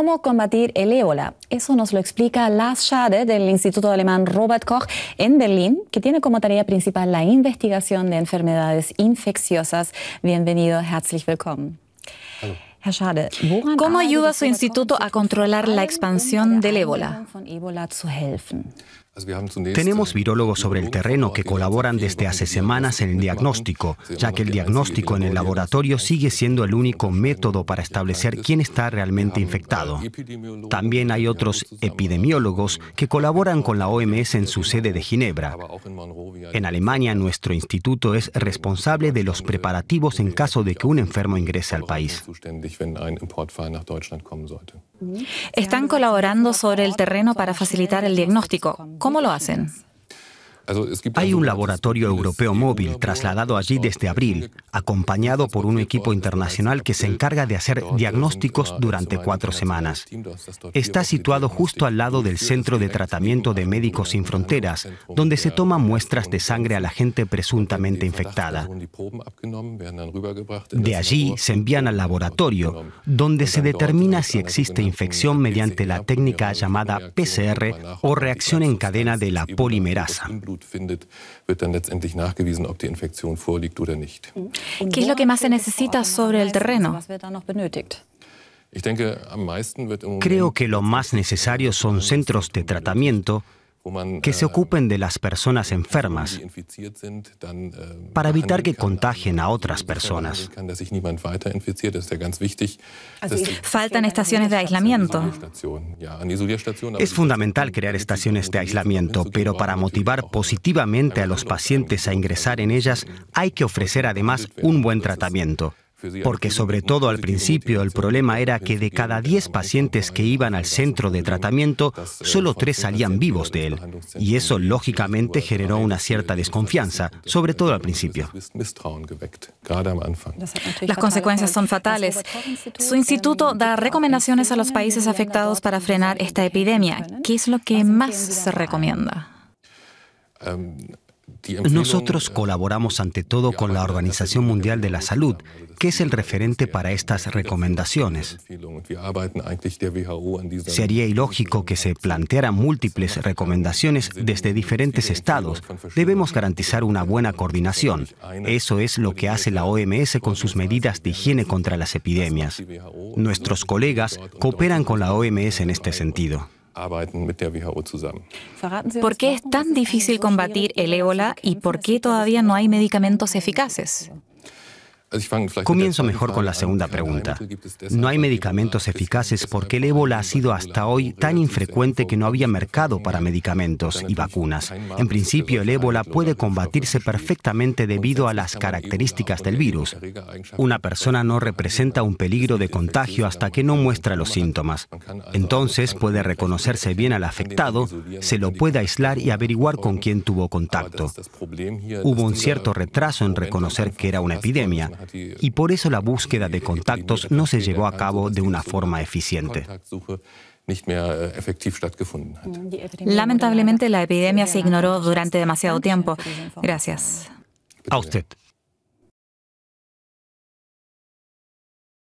cómo combatir el ébola. Eso nos lo explica Lars Schade del Instituto Alemán Robert Koch en Berlín, que tiene como tarea principal la investigación de enfermedades infecciosas. Bienvenido, herzlich willkommen. Schade. ¿Cómo ayuda su instituto a controlar la um expansión del ébola? Tenemos este, virólogos sobre el terreno que colaboran desde hace semanas en el diagnóstico, ya que el diagnóstico en el laboratorio sigue siendo el único este método para establecer quién está realmente infectado. También hay otros epidemiólogos que colaboran con la OMS en su sede de Ginebra. En Alemania, nuestro instituto es responsable de los preparativos en caso de que un enfermo ingrese al país. ¿Están colaborando sobre el terreno para facilitar el diagnóstico? ¿Cómo lo hacen? Hay un laboratorio europeo móvil trasladado allí desde abril, acompañado por un equipo internacional que se encarga de hacer diagnósticos durante cuatro semanas. Está situado justo al lado del Centro de Tratamiento de Médicos Sin Fronteras, donde se toman muestras de sangre a la gente presuntamente infectada. De allí se envían al laboratorio, donde se determina si existe infección mediante la técnica llamada PCR o reacción en cadena de la polimerasa. Blut findet, wird dann letztendlich nachgewiesen, ob die Infektion vorliegt oder nicht. Mhm. ¿Qué es lo que más se necesita sobre el terreno? Creo que lo más necesario son centros de tratamiento que se äh, ocupen de las personas enfermas äh, para evitar que contagien a otras personas. Faltan estaciones de aislamiento. Es fundamental crear estaciones de aislamiento, pero para motivar positivamente a los pacientes a ingresar en ellas hay que ofrecer además un buen tratamiento porque sobre todo al principio el problema era que de cada 10 pacientes que iban al centro de tratamiento, solo 3 salían vivos de él. Y eso lógicamente generó una cierta desconfianza, sobre todo al principio. Las consecuencias son fatales. Su instituto da recomendaciones a los países afectados para frenar esta epidemia. ¿Qué es lo que más se recomienda? Nosotros colaboramos ante todo con la Organización Mundial de la Salud, que es el referente para estas recomendaciones. Sería ilógico que se plantearan múltiples recomendaciones desde diferentes estados. Debemos garantizar una buena coordinación. Eso es lo que hace la OMS con sus medidas de higiene contra las epidemias. Nuestros colegas cooperan con la OMS en este sentido. ¿Por qué es tan difícil combatir el ébola y por qué todavía no hay medicamentos eficaces? Comienzo mejor con la segunda pregunta. No hay medicamentos eficaces porque el ébola ha sido hasta hoy tan infrecuente que no había mercado para medicamentos y vacunas. En principio, el ébola puede combatirse perfectamente debido a las características del virus. Una persona no representa un peligro de contagio hasta que no muestra los síntomas. Entonces puede reconocerse bien al afectado, se lo puede aislar y averiguar con quién tuvo contacto. Hubo un cierto retraso en reconocer que era una epidemia y por eso la búsqueda de contactos no se llevó a cabo de una forma eficiente. Äh, mm, Lamentablemente la epidemia se ignoró durante demasiado tiempo. Gracias. A usted.